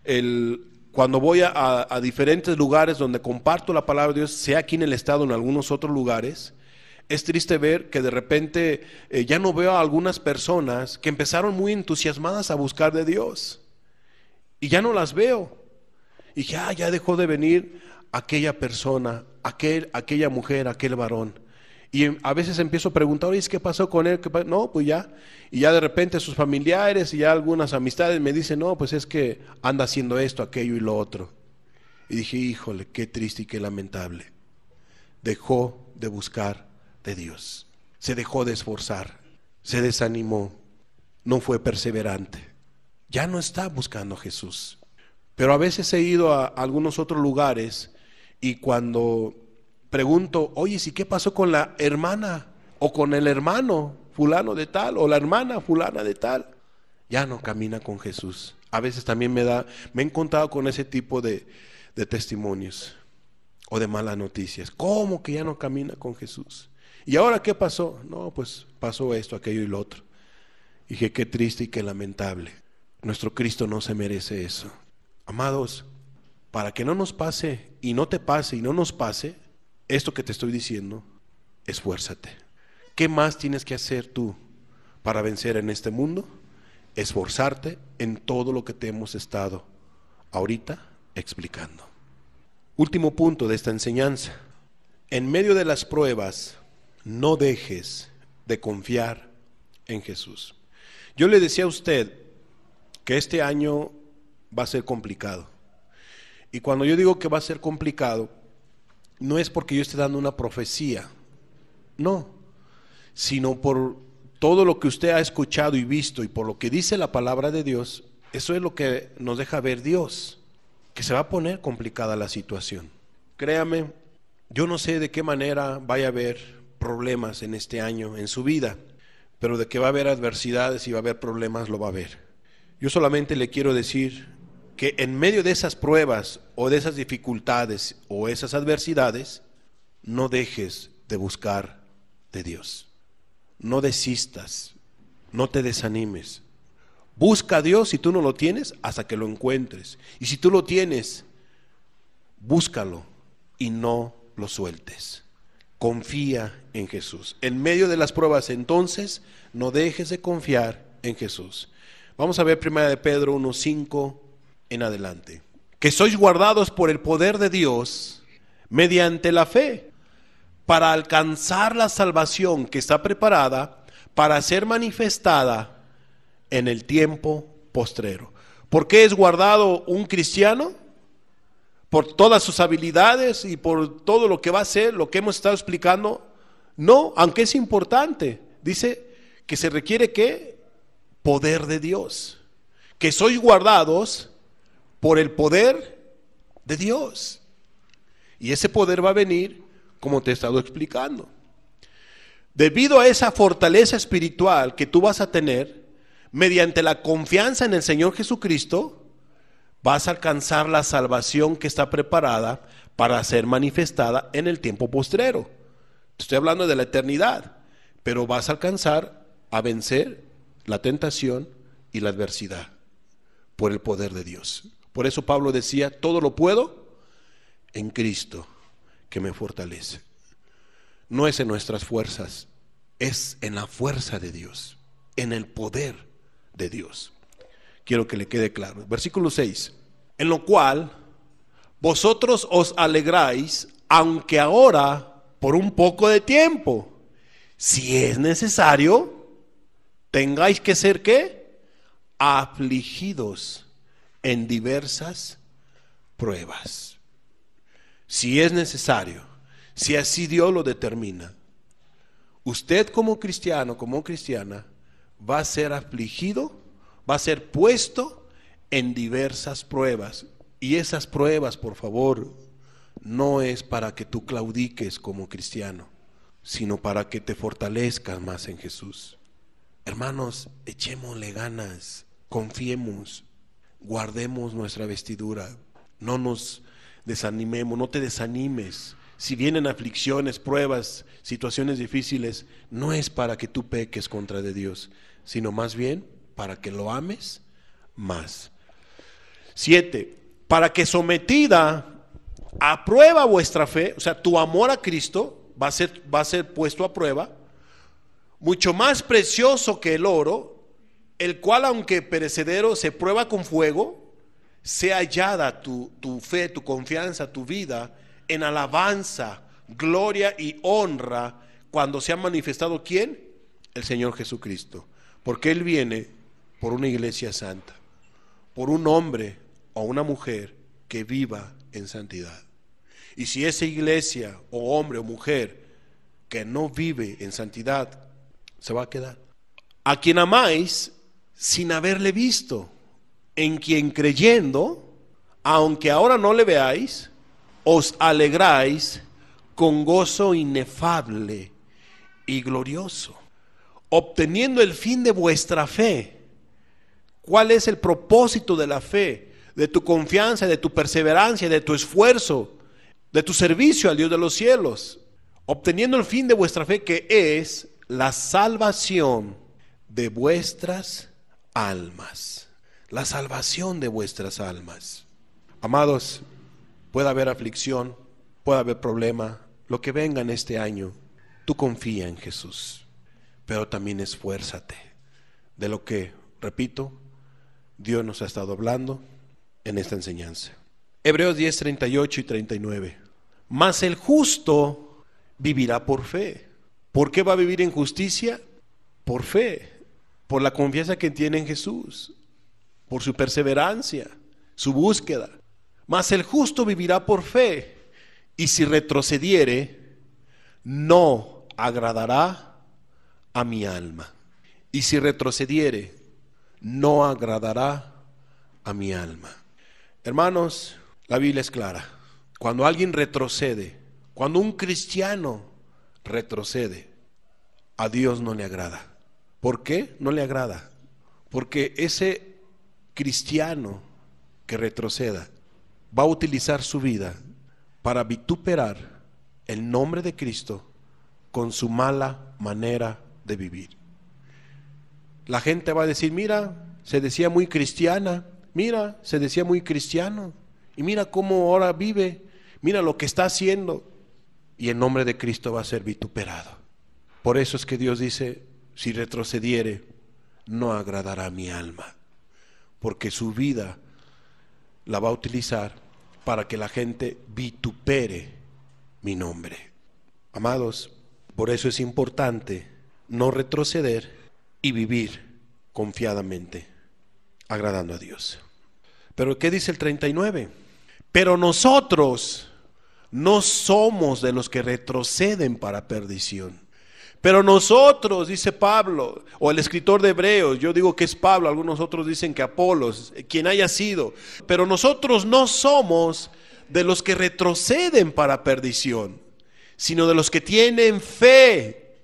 el, cuando voy a, diferentes lugares donde comparto la palabra de Dios, sea aquí en el estado o en algunos otros lugares, es triste ver que de repente eh, ya no veo a algunas personas que empezaron muy entusiasmadas a buscar de Dios y ya no las veo. Y ya, ah, ya dejó de venir aquella persona, aquel, aquella mujer, aquel varón. Y a veces empiezo a preguntar, ¿qué pasó con él? No, pues ya. Y ya de repente sus familiares y algunas amistades me dicen, no, pues es que anda haciendo esto, aquello y lo otro. Y dije, híjole, qué triste y qué lamentable. Dejó de buscar de Dios. Se dejó de esforzar. Se desanimó. No fue perseverante. Ya no está buscando a Jesús. Pero a veces he ido a algunos otros lugares y cuando pregunto, oye, ¿y qué pasó con la hermana o con el hermano fulano de tal o la hermana fulana de tal? Ya no camina con Jesús. A veces también me da, me he encontrado con ese tipo de, de testimonios o de malas noticias. ¿Cómo que ya no camina con Jesús? ¿Y ahora qué pasó? No, pues pasó esto, aquello y lo otro. dije, qué triste y qué lamentable. Nuestro Cristo no se merece eso. Amados, para que no nos pase y no te pase y no nos pase, esto que te estoy diciendo, esfuérzate. ¿Qué más tienes que hacer tú para vencer en este mundo? Esforzarte en todo lo que te hemos estado ahorita explicando. Último punto de esta enseñanza. En medio de las pruebas, no dejes de confiar en Jesús. Yo le decía a usted que este año va a ser complicado. Y cuando yo digo que va a ser complicado, no es porque yo esté dando una profecía, no, sino por todo lo que usted ha escuchado y visto y por lo que dice la palabra de Dios, eso es lo que nos deja ver Dios, que se va a poner complicada la situación. Créame, yo no sé de qué manera vaya a haber problemas en este año, en su vida, pero de que va a haber adversidades y va a haber problemas, lo va a haber. Yo solamente le quiero decir que en medio de esas pruebas o de esas dificultades o esas adversidades, no dejes de buscar de Dios. No desistas, no te desanimes. Busca a Dios si tú no lo tienes hasta que lo encuentres. Y si tú lo tienes, búscalo y no lo sueltes. Confía en Jesús. En medio de las pruebas entonces, no dejes de confiar en Jesús. Vamos a ver primera de Pedro 1.5 en adelante. Que sois guardados por el poder de Dios mediante la fe para alcanzar la salvación que está preparada para ser manifestada en el tiempo postrero. ¿Por qué es guardado un cristiano? ¿Por todas sus habilidades y por todo lo que va a ser, lo que hemos estado explicando? No, aunque es importante. Dice que se requiere que poder de Dios. Que sois guardados por el poder de Dios. Y ese poder va a venir, como te he estado explicando. Debido a esa fortaleza espiritual que tú vas a tener, mediante la confianza en el Señor Jesucristo, vas a alcanzar la salvación que está preparada para ser manifestada en el tiempo postrero. Estoy hablando de la eternidad, pero vas a alcanzar a vencer la tentación y la adversidad por el poder de Dios. Por eso Pablo decía, todo lo puedo en Cristo que me fortalece. No es en nuestras fuerzas, es en la fuerza de Dios, en el poder de Dios. Quiero que le quede claro. Versículo 6. En lo cual vosotros os alegráis, aunque ahora por un poco de tiempo, si es necesario, tengáis que ser qué? Afligidos en diversas pruebas. Si es necesario, si así Dios lo determina, usted como cristiano, como cristiana, va a ser afligido, va a ser puesto en diversas pruebas. Y esas pruebas, por favor, no es para que tú claudiques como cristiano, sino para que te fortalezcas más en Jesús. Hermanos, echémosle ganas, confiemos, guardemos nuestra vestidura, no nos desanimemos, no te desanimes. Si vienen aflicciones, pruebas, situaciones difíciles, no es para que tú peques contra de Dios, sino más bien para que lo ames más. Siete, para que sometida a prueba vuestra fe, o sea, tu amor a Cristo va a ser, va a ser puesto a prueba, mucho más precioso que el oro, el cual aunque perecedero se prueba con fuego, sea hallada tu, tu fe, tu confianza, tu vida en alabanza, gloria y honra cuando se ha manifestado quién? El Señor Jesucristo. Porque Él viene por una iglesia santa, por un hombre o una mujer que viva en santidad. Y si esa iglesia o hombre o mujer que no vive en santidad, se va a quedar. A quien amáis, sin haberle visto, en quien creyendo, aunque ahora no le veáis, os alegráis con gozo inefable y glorioso, obteniendo el fin de vuestra fe. ¿Cuál es el propósito de la fe, de tu confianza, de tu perseverancia, de tu esfuerzo, de tu servicio al Dios de los cielos? Obteniendo el fin de vuestra fe, que es la salvación de vuestras almas, la salvación de vuestras almas. Amados, puede haber aflicción, puede haber problema, lo que venga en este año, tú confía en Jesús, pero también esfuérzate de lo que, repito, Dios nos ha estado hablando en esta enseñanza. Hebreos 10, 38 y 39. Mas el justo vivirá por fe. ¿Por qué va a vivir en justicia? Por fe por la confianza que tiene en Jesús, por su perseverancia, su búsqueda. Mas el justo vivirá por fe, y si retrocediere, no agradará a mi alma. Y si retrocediere, no agradará a mi alma. Hermanos, la Biblia es clara. Cuando alguien retrocede, cuando un cristiano retrocede, a Dios no le agrada. ¿Por qué? No le agrada. Porque ese cristiano que retroceda va a utilizar su vida para vituperar el nombre de Cristo con su mala manera de vivir. La gente va a decir, mira, se decía muy cristiana, mira, se decía muy cristiano, y mira cómo ahora vive, mira lo que está haciendo, y el nombre de Cristo va a ser vituperado. Por eso es que Dios dice, si retrocediere, no agradará a mi alma, porque su vida la va a utilizar para que la gente vitupere mi nombre. Amados, por eso es importante no retroceder y vivir confiadamente, agradando a Dios. Pero ¿qué dice el 39? Pero nosotros no somos de los que retroceden para perdición pero nosotros, dice Pablo, o el escritor de Hebreos, yo digo que es Pablo, algunos otros dicen que Apolos, quien haya sido, pero nosotros no somos de los que retroceden para perdición, sino de los que tienen fe,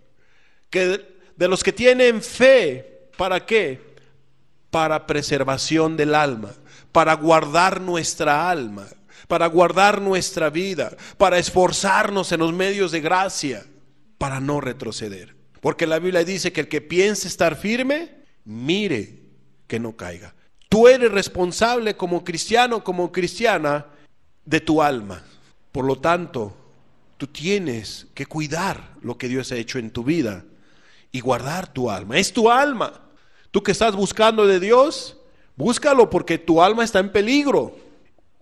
que de los que tienen fe, ¿para qué? Para preservación del alma, para guardar nuestra alma, para guardar nuestra vida, para esforzarnos en los medios de gracia para no retroceder. Porque la Biblia dice que el que piense estar firme, mire que no caiga. Tú eres responsable como cristiano, como cristiana, de tu alma. Por lo tanto, tú tienes que cuidar lo que Dios ha hecho en tu vida y guardar tu alma. Es tu alma. Tú que estás buscando de Dios, búscalo porque tu alma está en peligro.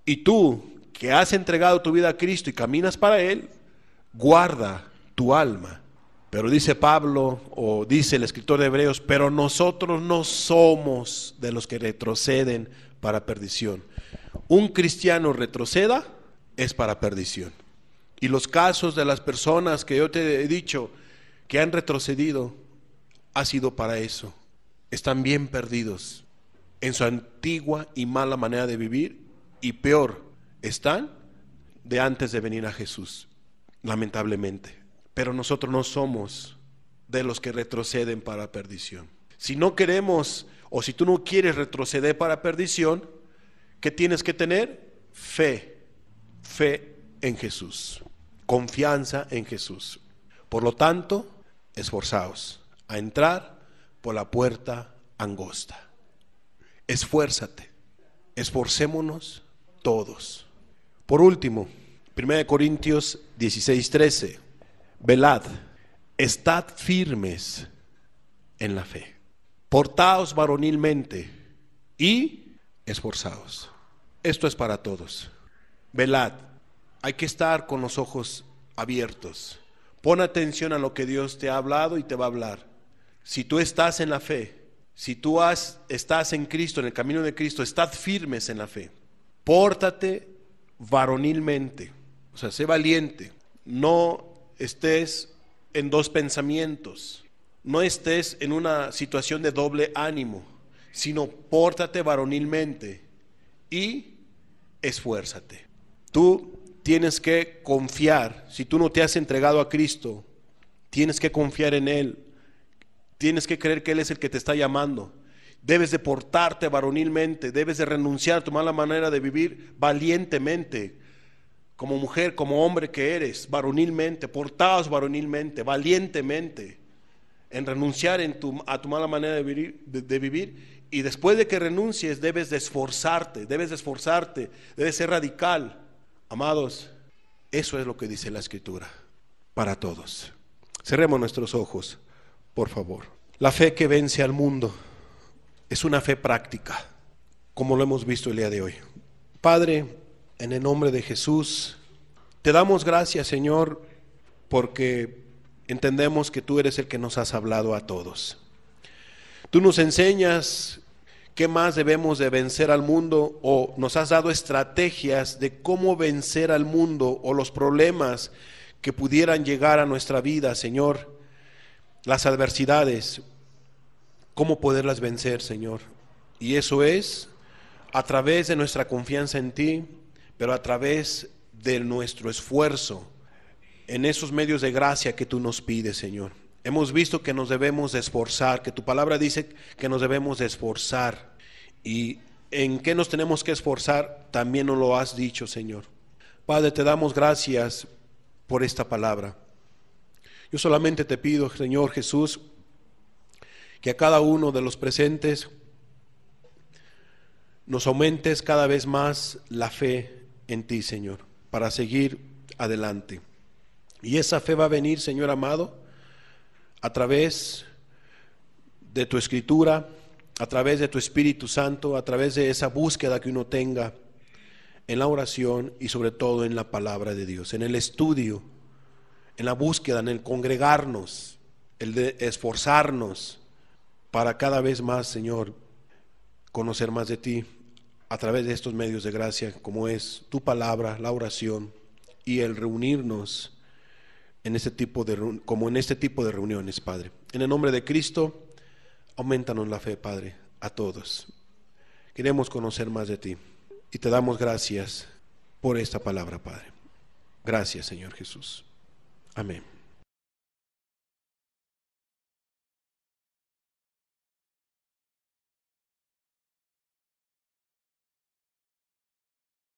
Y tú que has entregado tu vida a Cristo y caminas para Él, guarda tu alma. Pero dice Pablo o dice el escritor de Hebreos, pero nosotros no somos de los que retroceden para perdición. Un cristiano retroceda es para perdición. Y los casos de las personas que yo te he dicho que han retrocedido ha sido para eso. Están bien perdidos en su antigua y mala manera de vivir y peor, están de antes de venir a Jesús, lamentablemente. Pero nosotros no somos de los que retroceden para perdición. Si no queremos o si tú no quieres retroceder para perdición, ¿qué tienes que tener? Fe, fe en Jesús, confianza en Jesús. Por lo tanto, esforzaos a entrar por la puerta angosta. Esfuérzate, esforcémonos todos. Por último, 1 Corintios 16, velad, estad firmes en la fe, portaos varonilmente y esforzaos. Esto es para todos. Velad, hay que estar con los ojos abiertos. Pon atención a lo que Dios te ha hablado y te va a hablar. Si tú estás en la fe, si tú estás en Cristo, en el camino de Cristo, estad firmes en la fe. Pórtate varonilmente, o sea, sé valiente. No estés en dos pensamientos, no estés en una situación de doble ánimo, sino pórtate varonilmente y esfuérzate. Tú tienes que confiar, si tú no te has entregado a Cristo, tienes que confiar en Él, tienes que creer que Él es el que te está llamando. Debes de portarte varonilmente, debes de renunciar a tu mala manera de vivir valientemente, como mujer, como hombre que eres, varonilmente, portados varonilmente, valientemente, en renunciar a tu mala manera de vivir, Y después de que renuncies, debes de esforzarte, debes de esforzarte, debes ser radical. Amados, eso es lo que dice la Escritura para todos. Cerremos nuestros ojos, por favor. La fe que vence al mundo es una fe práctica, como lo hemos visto el día de hoy. Padre, en el nombre de Jesús, te damos gracias, Señor, porque entendemos que tú eres el que nos has hablado a todos. Tú nos enseñas qué más debemos de vencer al mundo o nos has dado estrategias de cómo vencer al mundo o los problemas que pudieran llegar a nuestra vida, Señor, las adversidades, cómo poderlas vencer, Señor. Y eso es a través de nuestra confianza en ti, pero a través de nuestro esfuerzo en esos medios de gracia que tú nos pides, Señor. Hemos visto que nos debemos esforzar, que tu palabra dice que nos debemos esforzar. ¿Y en qué nos tenemos que esforzar? También nos lo has dicho, Señor. Padre, te damos gracias por esta palabra. Yo solamente te pido, Señor Jesús, que a cada uno de los presentes nos aumentes cada vez más la fe en ti, Señor, para seguir adelante. Y esa fe va a venir, Señor amado, a través de tu escritura, a través de tu Espíritu Santo, a través de esa búsqueda que uno tenga en la oración y sobre todo en la palabra de Dios, en el estudio, en la búsqueda, en el congregarnos, el de esforzarnos para cada vez más, Señor, conocer más de ti, a través de estos medios de gracia, como es tu palabra, la oración y el reunirnos en este tipo de como en este tipo de reuniones, Padre. En el nombre de Cristo, aumentanos la fe, Padre, a todos. Queremos conocer más de ti y te damos gracias por esta palabra, Padre. Gracias, Señor Jesús. Amén.